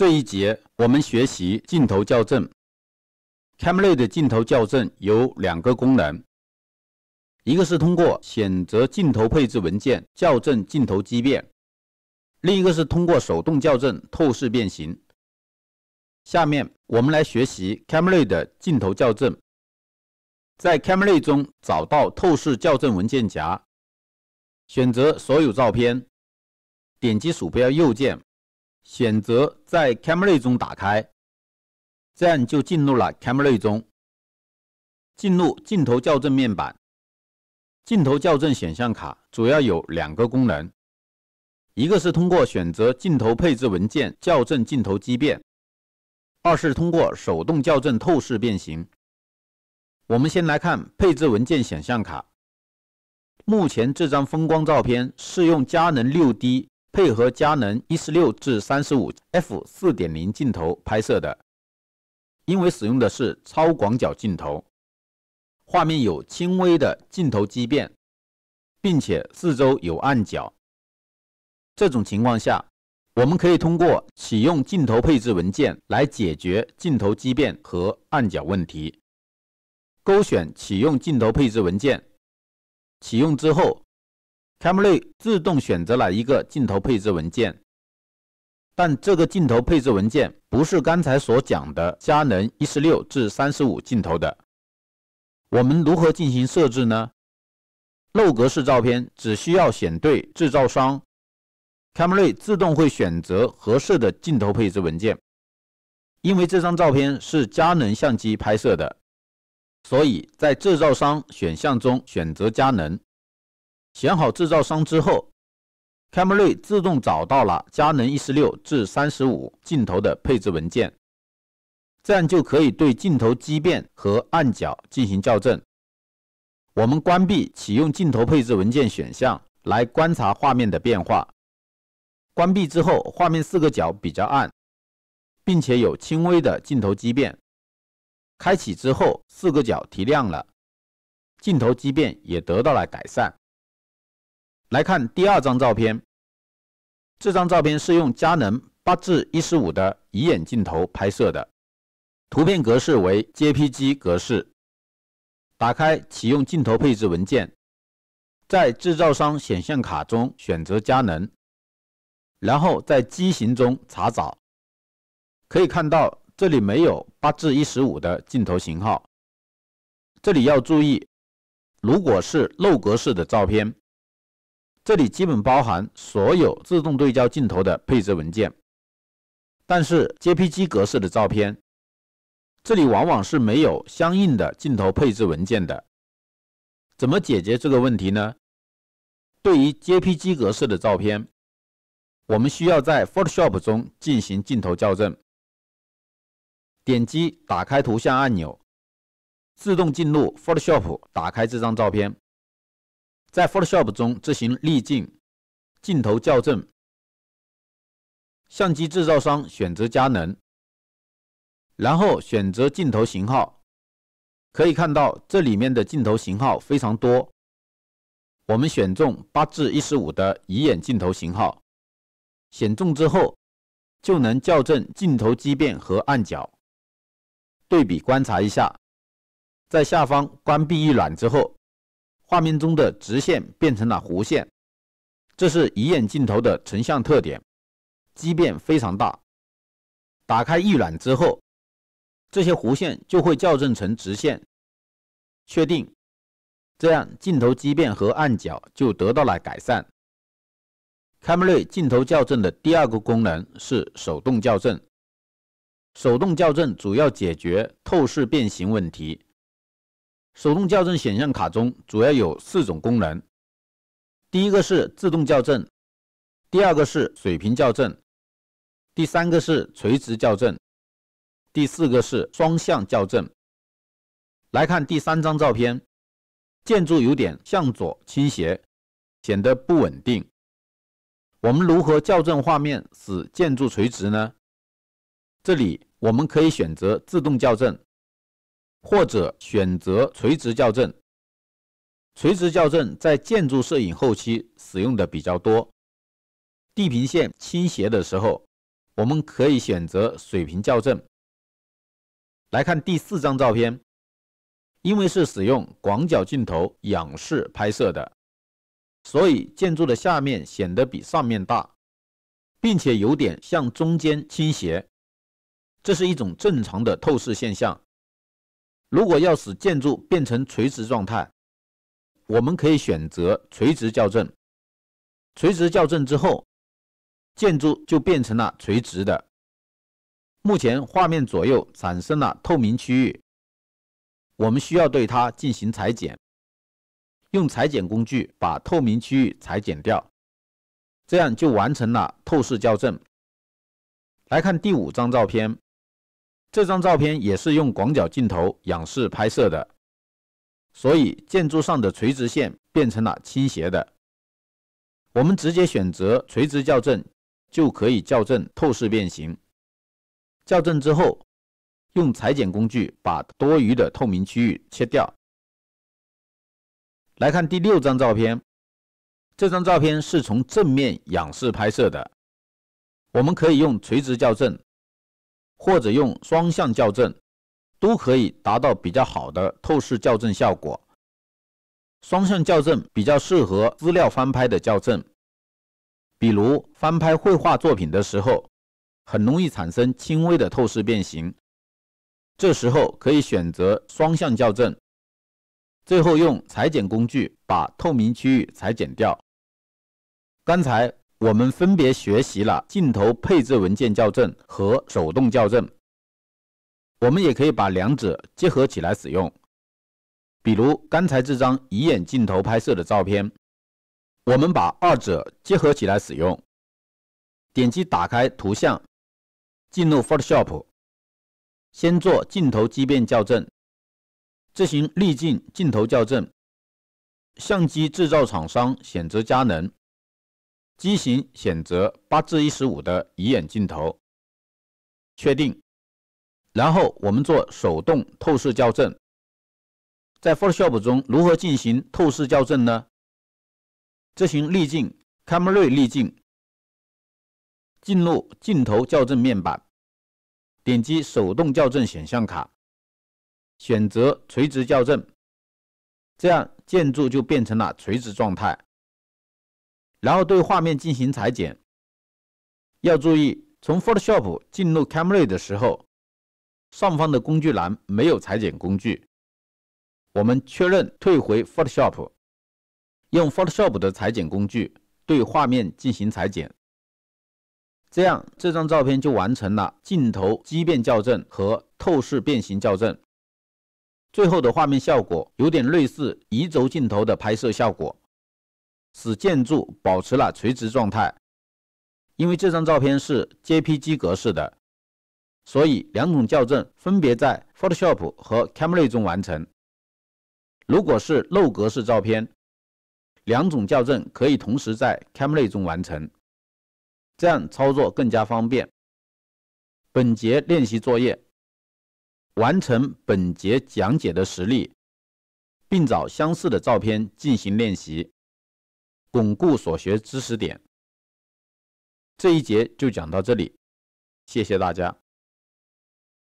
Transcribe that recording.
这一节我们学习镜头校正。Camera 的镜头校正有两个功能，一个是通过选择镜头配置文件校正镜头畸变，另一个是通过手动校正透视变形。下面我们来学习 Camera 的镜头校正。在 Camera 中找到透视校正文件夹，选择所有照片，点击鼠标右键。选择在 Camera 中打开，这样就进入了 Camera 中。进入镜头校正面板，镜头校正选项卡主要有两个功能：一个是通过选择镜头配置文件校正镜头畸变，二是通过手动校正透视变形。我们先来看配置文件选项卡。目前这张风光照片是用佳能六 D。配合佳能一十六至三十五 f 四点零镜头拍摄的，因为使用的是超广角镜头，画面有轻微的镜头畸变，并且四周有暗角。这种情况下，我们可以通过启用镜头配置文件来解决镜头畸变和暗角问题。勾选启用镜头配置文件，启用之后。Camera 自动选择了一个镜头配置文件，但这个镜头配置文件不是刚才所讲的佳能一十六至三十五镜头的。我们如何进行设置呢？漏格式照片只需要选对制造商，Camera 自动会选择合适的镜头配置文件。因为这张照片是佳能相机拍摄的，所以在制造商选项中选择佳能。选好制造商之后，Camry 自动找到了佳能一十六至三十五镜头的配置文件，这样就可以对镜头畸变和暗角进行校正。我们关闭启用镜头配置文件选项来观察画面的变化。关闭之后，画面四个角比较暗，并且有轻微的镜头畸变；开启之后，四个角提亮了，镜头畸变也得到了改善。来看第二张照片，这张照片是用佳能八至一十五的鱼眼镜头拍摄的，图片格式为 JPG 格式。打开启用镜头配置文件，在制造商选项卡中选择佳能，然后在机型中查找，可以看到这里没有八至一十五的镜头型号。这里要注意，如果是漏格式的照片。这里基本包含所有自动对焦镜头的配置文件，但是 JPG 格式的照片，这里往往是没有相应的镜头配置文件的。怎么解决这个问题呢？对于 JPG 格式的照片，我们需要在 Photoshop 中进行镜头校正。点击打开图像按钮，自动进入 Photoshop 打开这张照片。在 Photoshop 中执行滤镜、镜头校正。相机制造商选择佳能，然后选择镜头型号。可以看到这里面的镜头型号非常多，我们选中八至一十五的鱼眼镜头型号。选中之后，就能校正镜头畸变和暗角。对比观察一下，在下方关闭预览之后。画面中的直线变成了弧线，这是鱼眼镜头的成像特点，畸变非常大。打开预览之后，这些弧线就会校正成直线。确定，这样镜头畸变和暗角就得到了改善。Camera 镜头校正的第二个功能是手动校正。手动校正主要解决透视变形问题。手动校正选项卡中主要有四种功能，第一个是自动校正，第二个是水平校正，第三个是垂直校正，第四个是双向校正。来看第三张照片，建筑有点向左倾斜，显得不稳定。我们如何校正画面使建筑垂直呢？这里我们可以选择自动校正。或者选择垂直校正。垂直校正在建筑摄影后期使用的比较多。地平线倾斜的时候，我们可以选择水平校正。来看第四张照片，因为是使用广角镜头仰视拍摄的，所以建筑的下面显得比上面大，并且有点向中间倾斜，这是一种正常的透视现象。如果要使建筑变成垂直状态，我们可以选择垂直校正。垂直校正之后，建筑就变成了垂直的。目前画面左右产生了透明区域，我们需要对它进行裁剪。用裁剪工具把透明区域裁剪掉，这样就完成了透视校正。来看第五张照片。这张照片也是用广角镜头仰视拍摄的，所以建筑上的垂直线变成了倾斜的。我们直接选择垂直校正就可以校正透视变形。校正之后，用裁剪工具把多余的透明区域切掉。来看第六张照片，这张照片是从正面仰视拍摄的，我们可以用垂直校正。或者用双向校正，都可以达到比较好的透视校正效果。双向校正比较适合资料翻拍的校正，比如翻拍绘画作品的时候，很容易产生轻微的透视变形，这时候可以选择双向校正，最后用裁剪工具把透明区域裁剪掉。刚才。我们分别学习了镜头配置文件校正和手动校正。我们也可以把两者结合起来使用。比如刚才这张鱼眼镜头拍摄的照片，我们把二者结合起来使用。点击打开图像，进入 Photoshop，先做镜头畸变校正，执行滤镜镜头校正，相机制造厂商选择佳能。机型选择八至一十五的鱼眼镜头，确定。然后我们做手动透视校正。在 Photoshop 中如何进行透视校正呢？执行滤镜 Camera 滤镜，进入镜头校正面板，点击手动校正选项卡，选择垂直校正，这样建筑就变成了垂直状态。然后对画面进行裁剪，要注意从 Photoshop 进入 Camera 的时候，上方的工具栏没有裁剪工具。我们确认退回 Photoshop，用 Photoshop 的裁剪工具对画面进行裁剪。这样这张照片就完成了镜头畸变校正和透视变形校正。最后的画面效果有点类似移轴镜头的拍摄效果。使建筑保持了垂直状态。因为这张照片是 JPG 格式的，所以两种校正分别在 Photoshop 和 Camera 中完成。如果是漏格式照片，两种校正可以同时在 Camera 中完成，这样操作更加方便。本节练习作业：完成本节讲解的实例，并找相似的照片进行练习。巩固所学知识点。这一节就讲到这里，谢谢大家。